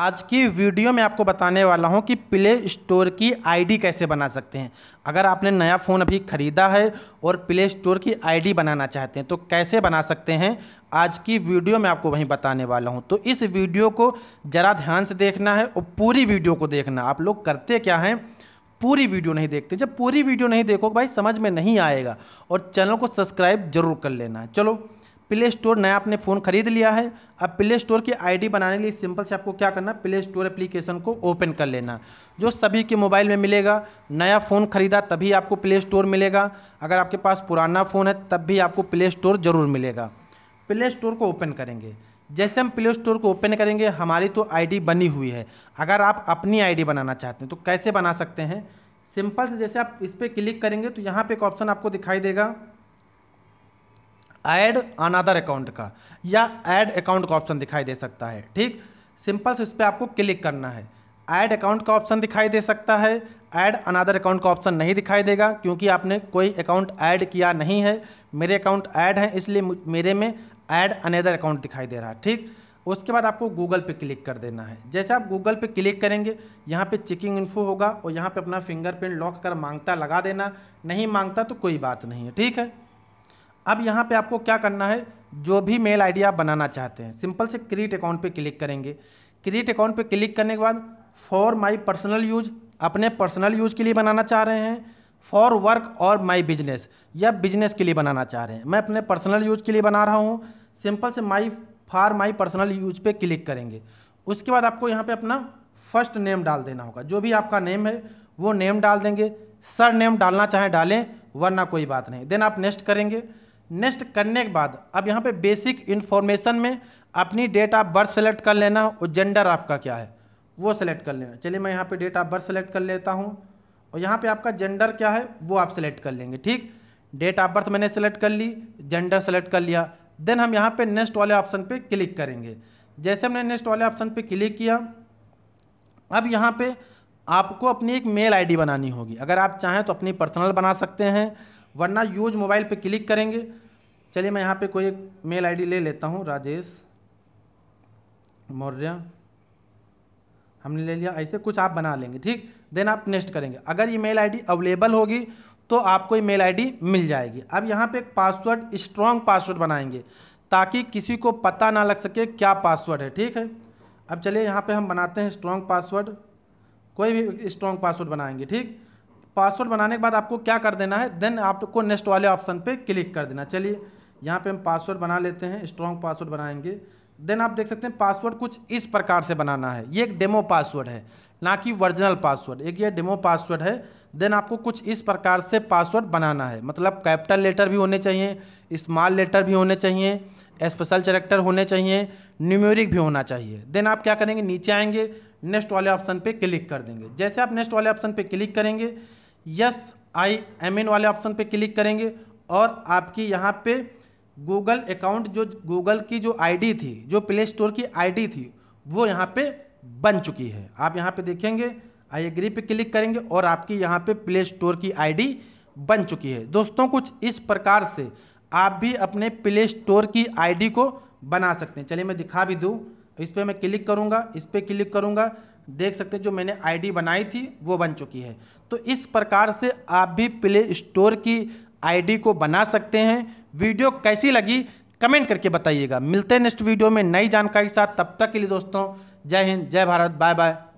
आज की वीडियो में आपको बताने वाला हूं कि प्ले स्टोर की आईडी कैसे बना सकते हैं अगर आपने नया फ़ोन अभी ख़रीदा है और प्ले स्टोर की आईडी बनाना चाहते हैं तो कैसे बना सकते हैं आज की वीडियो में आपको वहीं बताने वाला हूं तो इस वीडियो को ज़रा ध्यान से देखना है और पूरी वीडियो को देखना आप लोग करते क्या हैं पूरी वीडियो नहीं देखते जब पूरी वीडियो नहीं देखोग भाई समझ में नहीं आएगा और चैनल को सब्सक्राइब जरूर कर लेना चलो प्ले स्टोर नया आपने फ़ोन खरीद लिया है अब प्ले स्टोर की आईडी बनाने के लिए सिंपल से आपको क्या करना प्ले स्टोर एप्लीकेशन को ओपन कर लेना जो सभी के मोबाइल में मिलेगा नया फ़ोन खरीदा तभी आपको प्ले स्टोर मिलेगा अगर आपके पास पुराना फ़ोन है तब भी आपको प्ले स्टोर ज़रूर मिलेगा प्ले स्टोर को ओपन करेंगे जैसे हम प्ले स्टोर को ओपन करेंगे हमारी तो आईडी बनी हुई है अगर आप अपनी आईडी बनाना चाहते हैं तो कैसे बना सकते हैं सिंपल से जैसे आप इस पर क्लिक करेंगे तो यहाँ पे एक ऑप्शन आपको दिखाई देगा ऐड अनादर अकाउंट का या ऐड अकाउंट का ऑप्शन दिखाई दे सकता है ठीक सिंपल से उस पर आपको क्लिक करना है ऐड अकाउंट का ऑप्शन दिखाई दे सकता है ऐड अनादर अकाउंट का ऑप्शन नहीं दिखाई देगा क्योंकि आपने कोई अकाउंट ऐड किया नहीं है मेरे अकाउंट ऐड हैं इसलिए मेरे में ऐड अनदर अकाउंट दिखाई दे रहा है ठीक उसके बाद आपको गूगल पे क्लिक कर देना है जैसे आप गूगल पे क्लिक करेंगे यहाँ पे चेकिंग इन्फो होगा और यहाँ पे अपना फिंगरप्रिंट लॉक कर मांगता लगा देना नहीं मांगता तो कोई बात नहीं है ठीक है अब यहाँ पे आपको क्या करना है जो भी मेल आईडी आप बनाना चाहते हैं सिंपल से क्रिएट अकाउंट पे क्लिक करेंगे क्रिएट अकाउंट पे क्लिक करने के बाद फॉर माय पर्सनल यूज अपने पर्सनल यूज के लिए बनाना चाह रहे हैं फॉर वर्क और माय बिजनेस या बिजनेस के लिए बनाना चाह रहे हैं मैं अपने पर्सनल यूज के लिए बना रहा हूँ सिंपल से my for my personal use पे क्लिक करेंगे उसके बाद आपको यहाँ पर अपना फर्स्ट नेम डाल देना होगा जो भी आपका नेम है वो नेम डाल देंगे सर नेम डालना चाहें डालें वरना कोई बात नहीं देन आप नेक्स्ट करेंगे नेक्स्ट करने के बाद अब यहाँ पे बेसिक इन्फॉर्मेशन में अपनी डेट ऑफ बर्थ सेलेक्ट कर लेना और जेंडर आपका क्या है वो सेलेक्ट कर लेना चलिए मैं यहाँ पे डेट ऑफ बर्थ सेलेक्ट कर लेता हूँ और यहाँ पे आपका जेंडर क्या है वो आप सेलेक्ट कर लेंगे ठीक डेट ऑफ बर्थ मैंने सेलेक्ट कर ली जेंडर सेलेक्ट कर लिया देन हम यहाँ पे नेक्स्ट वाले ऑप्शन पे क्लिक करेंगे जैसे हमने नेक्स्ट वाले ऑप्शन पे क्लिक किया अब यहाँ पे आपको अपनी एक मेल आईडी बनानी होगी अगर आप चाहें तो अपनी पर्सनल बना सकते हैं वरना यूज मोबाइल पे क्लिक करेंगे चलिए मैं यहाँ पे कोई एक मेल आईडी ले लेता हूँ राजेश मौर्य हमने ले लिया ऐसे कुछ आप बना लेंगे ठीक देन आप नेक्स्ट करेंगे अगर ये मेल आईडी अवेलेबल होगी तो आपको ये मेल आईडी मिल जाएगी अब यहाँ पे एक पासवर्ड स्ट्रॉन्ग पासवर्ड बनाएंगे ताकि किसी को पता ना लग सके क्या पासवर्ड है ठीक है अब चलिए यहाँ पर हम बनाते हैं स्ट्रॉन्ग पासवर्ड कोई भी स्ट्रॉन्ग पासवर्ड बनाएंगे ठीक पासवर्ड बनाने के बाद आपको क्या कर देना है देन आपको नेक्स्ट वाले ऑप्शन पे क्लिक कर देना चलिए यहाँ पे हम पासवर्ड बना लेते हैं स्ट्रॉन्ग पासवर्ड बनाएंगे देन आप देख सकते हैं पासवर्ड कुछ इस प्रकार से बनाना है ये एक डेमो पासवर्ड है ना कि वर्जिनल पासवर्ड एक ये डेमो पासवर्ड है देन आपको कुछ इस प्रकार से पासवर्ड बनाना है मतलब कैपिटल लेटर भी होने चाहिए स्मॉल लेटर भी होने चाहिए स्पेशल चैरेक्टर होने चाहिए न्यूमेरिक भी होना चाहिए देन आप क्या करेंगे नीचे आएंगे नेक्स्ट वाले ऑप्शन पे क्लिक कर देंगे जैसे आप नेक्स्ट वाले ऑप्शन पे क्लिक करेंगे यस आई एम इन वाले ऑप्शन पे क्लिक करेंगे और आपकी यहाँ पे गूगल अकाउंट जो गूगल की जो आईडी थी जो प्ले स्टोर की आईडी थी वो यहाँ पे बन चुकी है आप यहाँ पे देखेंगे आई एग्री पे क्लिक करेंगे और आपकी यहाँ पे प्ले स्टोर की आईडी बन चुकी है दोस्तों कुछ इस प्रकार से आप भी अपने प्ले स्टोर की आईडी को बना सकते हैं चलिए मैं दिखा भी दूँ इस पर मैं क्लिक करूँगा इस पर क्लिक करूँगा देख सकते हैं जो मैंने आईडी बनाई थी वो बन चुकी है तो इस प्रकार से आप भी प्ले स्टोर की आईडी को बना सकते हैं वीडियो कैसी लगी कमेंट करके बताइएगा मिलते हैं नेक्स्ट वीडियो में नई जानकारी के साथ तब तक के लिए दोस्तों जय हिंद जय भारत बाय बाय